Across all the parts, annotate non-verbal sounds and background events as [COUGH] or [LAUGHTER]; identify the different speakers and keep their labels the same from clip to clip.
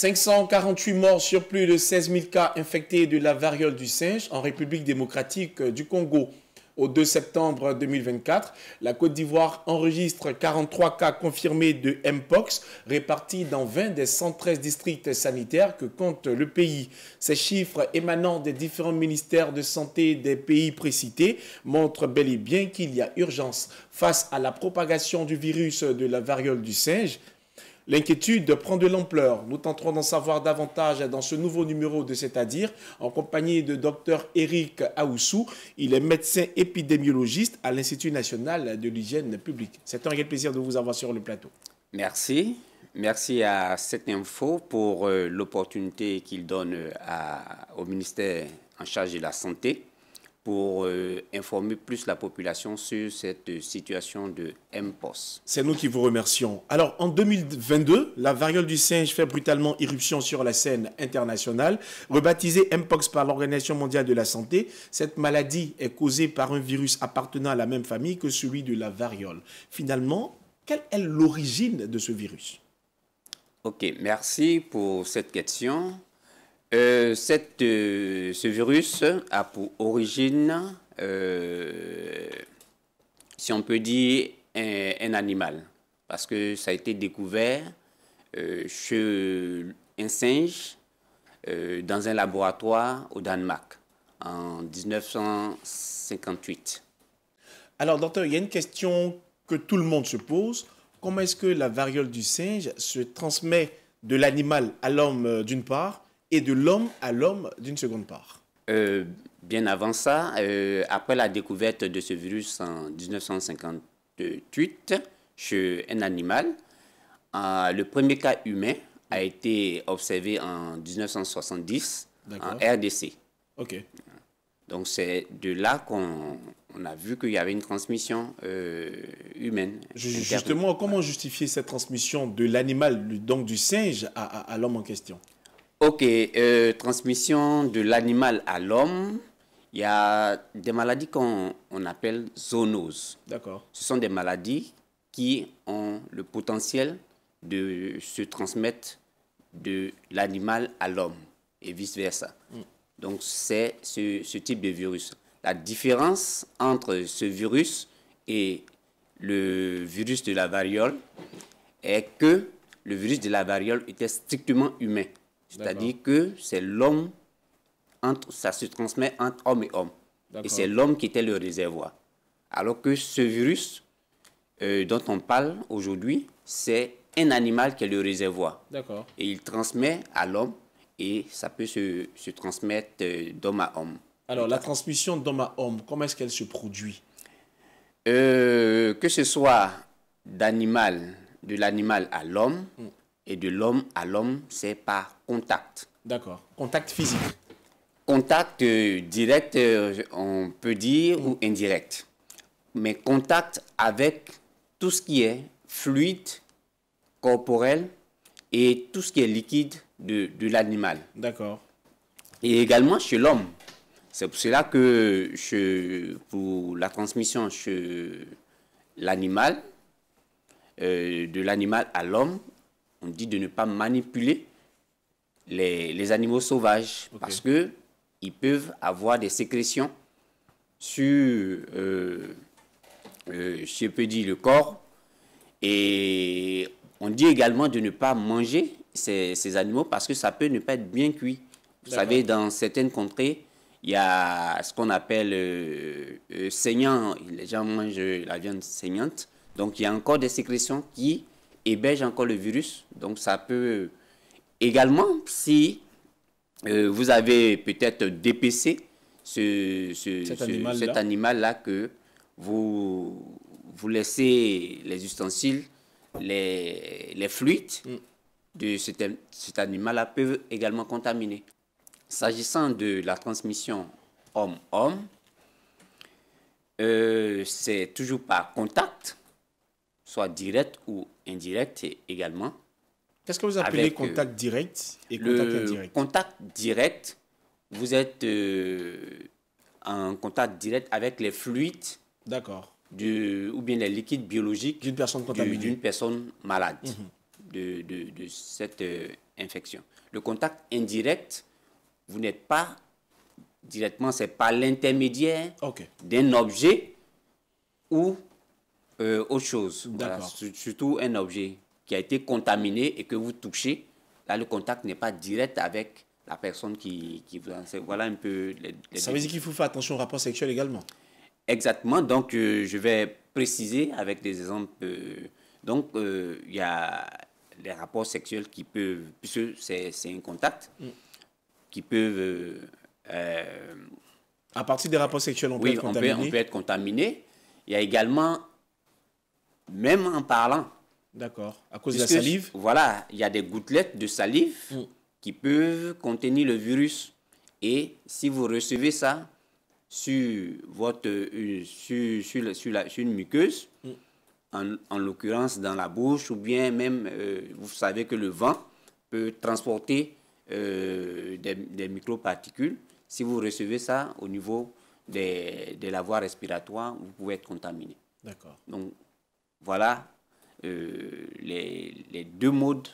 Speaker 1: 548 morts sur plus de 16 000 cas infectés de la variole du singe en République démocratique euh, du Congo au 2 septembre 2024. La Côte d'Ivoire enregistre 43 cas confirmés de Mpox répartis dans 20 des 113 districts sanitaires que compte le pays. Ces chiffres émanant des différents ministères de santé des pays précités montrent bel et bien qu'il y a urgence face à la propagation du virus de la variole du singe. L'inquiétude prend de l'ampleur. Nous tenterons d'en savoir davantage dans ce nouveau numéro de C'est-à-dire en compagnie de Dr Eric Aoussou. Il est médecin épidémiologiste à l'Institut national de l'hygiène publique. C'est un réel plaisir de vous avoir sur le plateau.
Speaker 2: Merci. Merci à cette info pour euh, l'opportunité qu'il donne euh, au ministère en charge de la Santé pour euh, informer plus la population sur cette euh, situation de MPOS. C'est nous qui vous remercions.
Speaker 1: Alors, en 2022, la variole du singe fait brutalement irruption sur la scène internationale. Rebaptisée MPOX par l'Organisation mondiale de la santé, cette maladie est causée par un virus appartenant à la même famille que celui de la variole. Finalement, quelle est l'origine de ce virus
Speaker 2: Ok, merci pour cette question. Euh, cette, euh, ce virus a pour origine, euh, si on peut dire, un, un, animal, parce que ça a été découvert chez un singe dans un laboratoire au Danemark en 1958. Alors, docteur, il y a une question
Speaker 1: que tout le monde se pose. Comment est-ce que la variole du singe se transmet de l'animal à l'homme d'une part et de l'homme à l'homme d'une seconde part
Speaker 2: euh, Bien avant ça, euh, après la découverte de ce virus en 1958 chez un animal, euh, le premier cas humain a été observé en 1970 en RDC. Ok. Donc c'est de là qu'on a vu qu'il y avait une transmission humaine. Justement,
Speaker 1: comment justifier cette transmission de l'animal, donc du singe, à l'homme en question
Speaker 2: Ok, euh, transmission de l'animal à l'homme. Il y a des maladies qu'on appelle zoonoses. D'accord. Ce sont des maladies qui ont le potentiel de se transmettre de l'animal à l'homme et vice-versa. Mm. Donc c'est ce, type de virus. La différence entre ce virus et le virus de la variole est que le virus de la variole était strictement humain. C'est-à-dire que c'est l'homme, ça se transmet entre homme et homme. Et c'est l'homme qui était le réservoir. Alors que ce virus euh, dont on parle aujourd'hui, c'est un animal qui est le réservoir. Et il transmet à l'homme et ça peut se, transmettre euh, d'homme à homme.
Speaker 1: Alors, la transmission d'homme à homme, comment est-ce qu'elle se produit
Speaker 2: euh, Que ce soit d'animal, de l'animal à l'homme, hmm. Et de l'homme à l'homme, c'est par contact.
Speaker 1: D'accord. Contact physique.
Speaker 2: Contact euh, direct, euh, on peut dire, ou mm. indirect. Mais contact avec tout ce qui est fluide, corporel et tout ce qui est liquide de, l'animal. D'accord. Et également chez l'homme. C'est pour cela que je, pour la transmission chez l'animal, euh, de l'animal à l'homme, on dit de ne pas manipuler les, animaux sauvages parce que ils peuvent avoir des sécrétions sur, euh, euh, je peux dire, le corps. Et on dit également de ne pas manger ces, animaux parce que ça peut ne pas être bien cuit. Vous savez, dans certaines contrées, il y a ce qu'on appelle euh, saignant. Les gens mangent la viande saignante. Donc, il y a encore des sécrétions qui héberge encore le virus. Donc ça peut également, si euh, vous avez peut-être dépêché ce, cet animal-là que vous, vous laissez les ustensiles, les, les fluides mm. de cet, animal-là peuvent également contaminer. S'agissant de la transmission homme-homme, euh, c'est toujours par contact soit direct ou indirect également.
Speaker 1: Qu'est-ce que vous appelez contact euh, direct et contact indirect Contact
Speaker 2: direct, vous êtes euh, en contact direct avec les fluides. ou bien les liquides biologiques d'une personne D'une personne malade mhm. de, de, de, cette euh, infection. Le contact indirect, vous n'êtes pas directement, c'est pas l'intermédiaire d'un objet ou euh, autre chose. Surtout un objet qui a été contaminé et que vous touchez. Là, le contact n'est pas direct avec la personne qui, qui vous Voilà un peu. Ça veut dire
Speaker 1: qu'il faut faire attention aux rapport sexuel également.
Speaker 2: Exactement. Donc, euh, je vais préciser avec des exemples. Euh, donc, il y a les rapports sexuels qui peuvent, puisque c'est un contact, mm. qui peuvent.
Speaker 1: à partir des rapports sexuels, on peut être
Speaker 2: contaminé. Il y a également même en parlant.
Speaker 1: D'accord, à cause de la salive
Speaker 2: Voilà, il y a des gouttelettes de salive mm. qui peuvent contenir le virus. Et si vous recevez ça sur, votre, euh, une muqueuse, mm. en, l'occurrence dans la bouche, ou bien même, euh, vous savez que le vent peut transporter euh, des, des microparticules. Si vous recevez ça au niveau des, de la voie respiratoire, vous pouvez être contaminé. D'accord. Donc, voilà euh, les, deux modes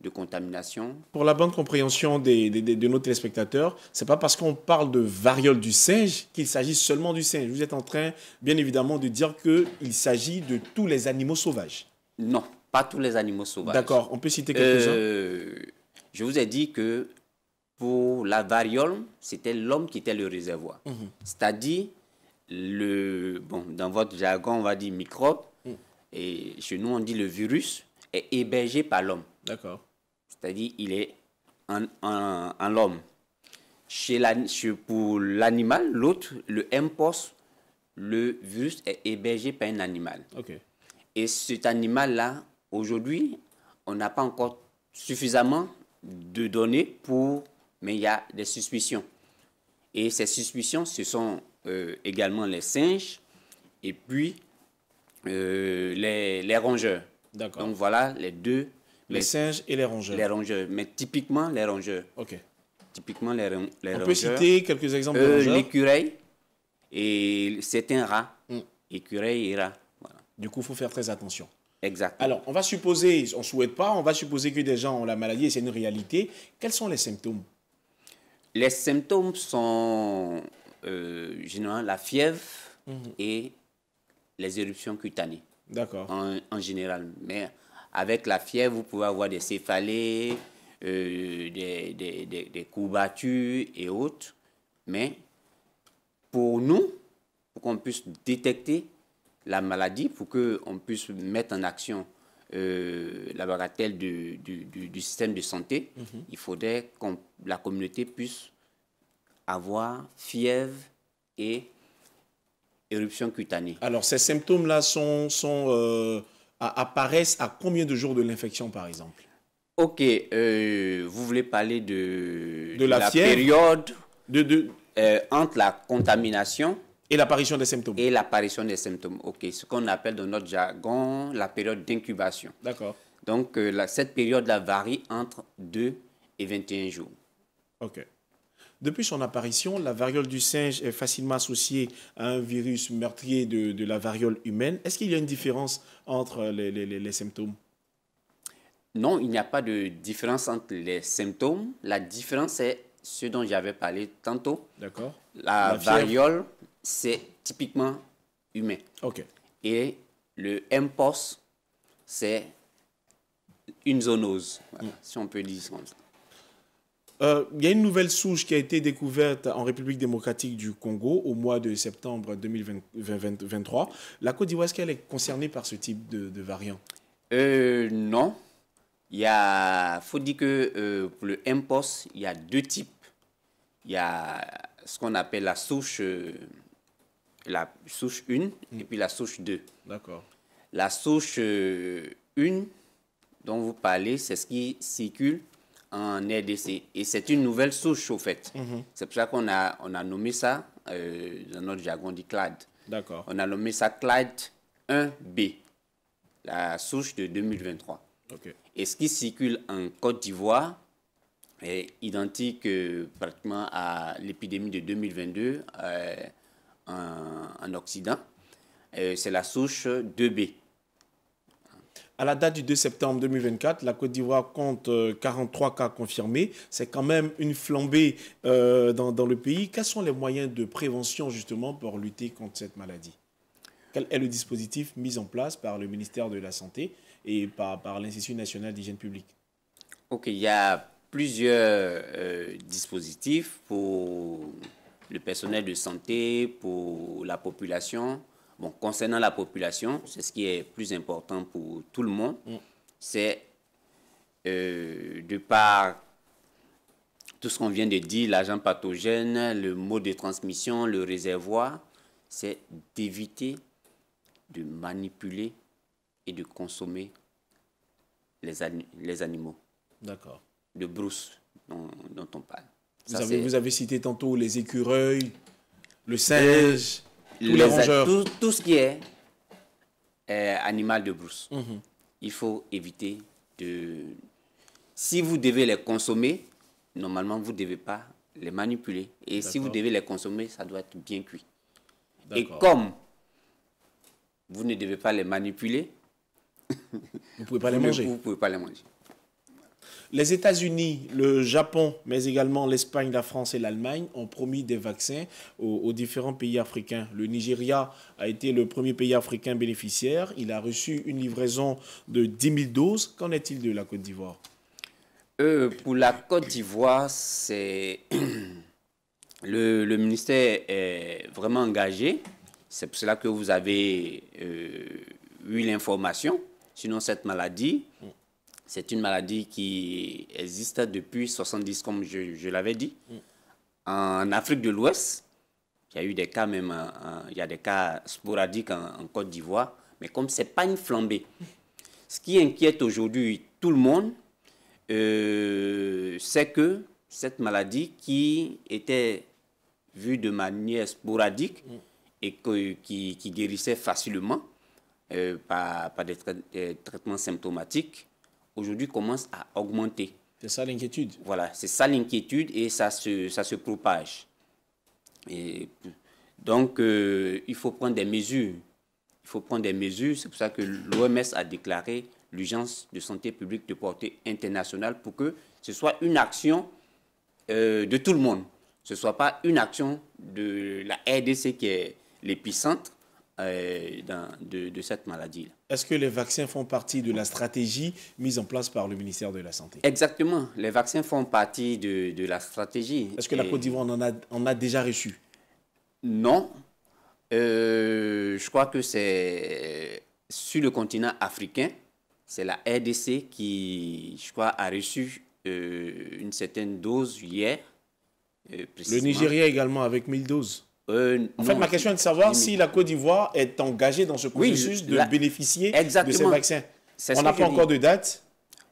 Speaker 2: de contamination.
Speaker 1: Pour la bonne compréhension des, de nos téléspectateurs, ce n'est pas parce qu'on parle de variole du singe qu'il s'agit seulement du singe. Vous êtes en train, bien évidemment, de dire qu'il s'agit de tous les animaux sauvages.
Speaker 2: Non, pas tous les animaux sauvages. D'accord, on peut citer quelques-uns euh, Je vous ai dit que pour la variole, c'était l'homme qui était le réservoir. Mhm. C'est-à-dire, bon, dans votre jargon, on va dire microbe, et chez nous on dit le virus, est hébergé par l'homme. D'accord. C'est-à-dire il est en, en, l'homme. Chez la, pour l'animal, l'autre, le m-post, le virus est hébergé par un animal. OK. Et cet animal-là, aujourd'hui, on n'a pas encore suffisamment de données pour... Mais il y a des suspicions. Et ces suspicions, ce sont euh, également les singes et puis euh, les, rongeurs. D'accord. Donc voilà les deux.
Speaker 1: Les, singes et les rongeurs. Les
Speaker 2: rongeurs, mais typiquement les rongeurs. Ok. Typiquement les, rongeurs. On peut citer quelques exemples de euh, rongeurs. L'écureuil et c'est un rat. Hmm. Écureuil et rat. Voilà. Du coup, il faut faire très attention. Exact.
Speaker 1: Alors, on va supposer, on ne souhaite pas, on va supposer que des gens ont la maladie et c'est une réalité. Quels sont les symptômes
Speaker 2: Les symptômes sont euh, généralement la fièvre mhm. et les éruptions cutanées. D'accord. En, général. Mais avec la fièvre, vous pouvez avoir des céphalées, euh, des, des, des, et autres. Mais pour nous, pour qu'on puisse détecter la maladie, pour que qu'on puisse mettre en action euh, la bagatelle du, système de santé, mhm. il faudrait que la communauté puisse avoir fièvre et éruption cutanée. Alors, ces
Speaker 1: symptômes-là sont, euh, apparaissent à combien de jours de l'infection, par exemple
Speaker 2: Ok, euh, vous voulez parler de, la, période euh, entre la contamination et l'apparition des symptômes. Et l'apparition des symptômes, ok. Ce qu'on appelle dans notre jargon la période d'incubation. D'accord. Donc, cette période-là varie entre 2 et 21 jours.
Speaker 1: Ok. Depuis son apparition, la variole du singe est facilement associée à un virus meurtrier de, la variole humaine. Est-ce qu'il y a une différence
Speaker 2: entre les, symptômes Non, il n'y a pas de différence entre les symptômes. La différence est ce dont j'avais parlé tantôt. D'accord. La, variole, c'est typiquement humain. OK. Et le MPOS, c'est une zoonose, mm. si on peut dire ça.
Speaker 1: Euh, il y a une nouvelle souche qui a été découverte en République démocratique du Congo au mois de septembre 2023. La Côte d'Ivoire, est-ce qu'elle est concernée par ce type de, variant
Speaker 2: euh, Non. Il faut dire que euh, pour le MPOS, il y a deux types. Il y a ce qu'on appelle la souche, la souche 1 et puis la souche 2. D'accord. La souche 1 dont vous parlez, c'est ce qui circule en RDC. Et c'est une nouvelle souche, au fait. Mhm. C'est pour ça qu'on a, on a nommé ça, euh, dans notre jargon, dit CLAD. D'accord. On a nommé ça CLAD 1B, la souche de 2023. Et ce qui circule en Côte d'Ivoire est identique euh, pratiquement à l'épidémie de 2022 euh, en, Occident. c'est la souche 2B.
Speaker 1: À la date du 2 septembre 2024, la Côte d'Ivoire compte 43 euh, cas confirmés. C'est quand même une flambée euh, dans, le pays. Quels sont les moyens de prévention justement pour lutter contre cette maladie Quel est le dispositif mis en place par le ministère de la Santé et par, l'Institut national d'hygiène publique
Speaker 2: Ok, il y a plusieurs euh, dispositifs pour le personnel de santé, pour la population, Bon, concernant la population, c'est ce qui est plus important pour tout le monde. Mm. C'est euh, de par tout ce qu'on vient de dire, l'agent pathogène, le mode de transmission, le réservoir, c'est d'éviter de manipuler et de consommer les, les animaux. D'accord. De brousse dont, on parle. Vous, avez, vous, avez,
Speaker 1: cité tantôt les écureuils,
Speaker 2: le singe. Tout, ce qui est euh, animal de brousse, mm-hmm. il faut éviter de... Si vous devez les consommer, normalement, vous ne devez pas les manipuler. Et si vous devez les consommer, ça doit être bien cuit. Et comme vous ne devez pas les manipuler, vous ne pouvez pas les manger. Vous pouvez pas les manger.
Speaker 1: Les États-Unis, le Japon, mais également l'Espagne, la France et l'Allemagne ont promis des vaccins aux, différents pays africains. Le Nigeria a été le premier pays africain bénéficiaire. Il a reçu une livraison de 10 000 doses. Qu'en est-il de la Côte d'Ivoire
Speaker 2: euh, Pour la Côte d'Ivoire, c'est [CLEARS THROAT] le, ministère est vraiment engagé. C'est pour cela que vous avez euh, eu l'information. Sinon, cette maladie mm. C'est une maladie qui existe depuis 70, comme je, l'avais dit. Mm. En Afrique de l'Ouest, il y a eu des cas même, euh, il y des cas sporadiques en, Côte d'Ivoire, mais comme ce n'est pas une flambée. Ce qui inquiète aujourd'hui tout le monde, euh, c'est que cette maladie qui était vue de manière sporadique mm. et qui, guérissait facilement euh, par, des, traitements symptomatiques, aujourd'hui commence à augmenter. C'est ça l'inquiétude. Voilà, c'est ça l'inquiétude et ça se, ça se propage. donc, euh, il faut prendre des mesures. Il faut prendre des mesures. C'est pour ça que l'OMS a déclaré l'urgence de santé publique de portée internationale pour que ce soit une action euh, de tout le monde. Ce ne soit pas une action de la RDC qui est l'épicentre, euh, de, cette maladie. Est-ce que
Speaker 1: les vaccins font partie de la stratégie mise en place par le ministère de la Santé
Speaker 2: Exactement. Les vaccins font partie de, la stratégie. Est-ce que la Côte
Speaker 1: d'Ivoire en a, déjà reçu
Speaker 2: Non. Euh, je crois que c'est sur le continent africain, c'est la RDC qui, je crois, a reçu euh, une certaine dose hier. le Nigeria également avec 1000 doses. Euh, en fait, ma question est de savoir si la Côte d'Ivoire est engagée dans ce processus de bénéficier de ces vaccins. On n'a pas encore de date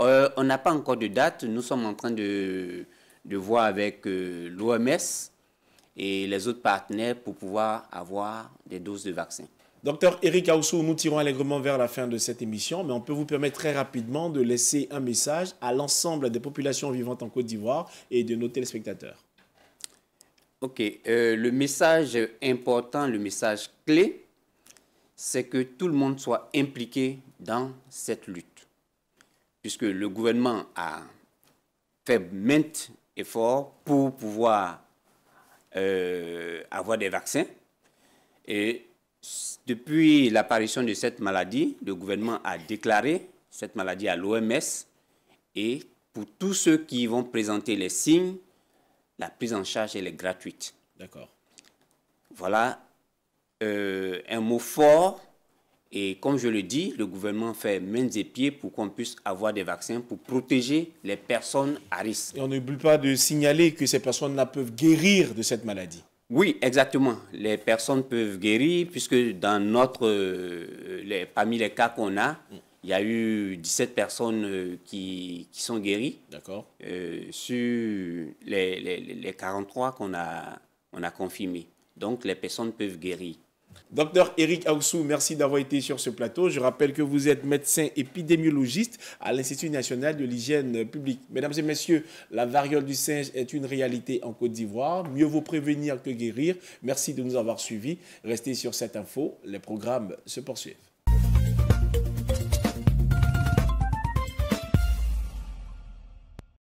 Speaker 2: euh, On n'a pas encore de date. Nous sommes en train de, voir avec euh, l'OMS et les autres partenaires pour pouvoir avoir des doses de vaccins.
Speaker 1: Docteur Eric Aoussou, nous tirons allègrement vers la fin de cette émission, mais on peut vous permettre très rapidement de laisser un message à l'ensemble des populations vivantes en Côte d'Ivoire et de nos téléspectateurs.
Speaker 2: Ok, euh, le message important, le message clé, c'est que tout le monde soit impliqué dans cette lutte. Puisque le gouvernement a fait maintes efforts pour pouvoir euh, avoir des vaccins. Et depuis l'apparition de cette maladie, le gouvernement a déclaré cette maladie à l'OMS. Et pour tous ceux qui vont présenter les signes, la prise en charge elle est gratuite. D'accord. Voilà euh, un mot fort. Et comme je le dis, le gouvernement fait mains et pieds pour qu'on puisse avoir des vaccins pour protéger les personnes à risque. Et on n'oublie pas de signaler que ces personnes-là
Speaker 1: peuvent guérir de cette maladie.
Speaker 2: Oui, exactement. Les personnes peuvent guérir puisque dans notre, euh, les, parmi les cas qu'on a, mm. Il y a eu 17 personnes euh, qui, sont guéries. D'accord. Euh, sur les, 43 qu'on a, on a confirmés. Donc, les personnes peuvent guérir.
Speaker 1: Docteur Eric Aoussou, merci d'avoir été sur ce plateau. Je rappelle que vous êtes médecin épidémiologiste à l'Institut national de l'hygiène publique. Mesdames et messieurs, la variole du singe est une réalité en Côte d'Ivoire. Mieux vaut prévenir que guérir. Merci de nous avoir suivis. Restez sur cette info. Les programmes se poursuivent.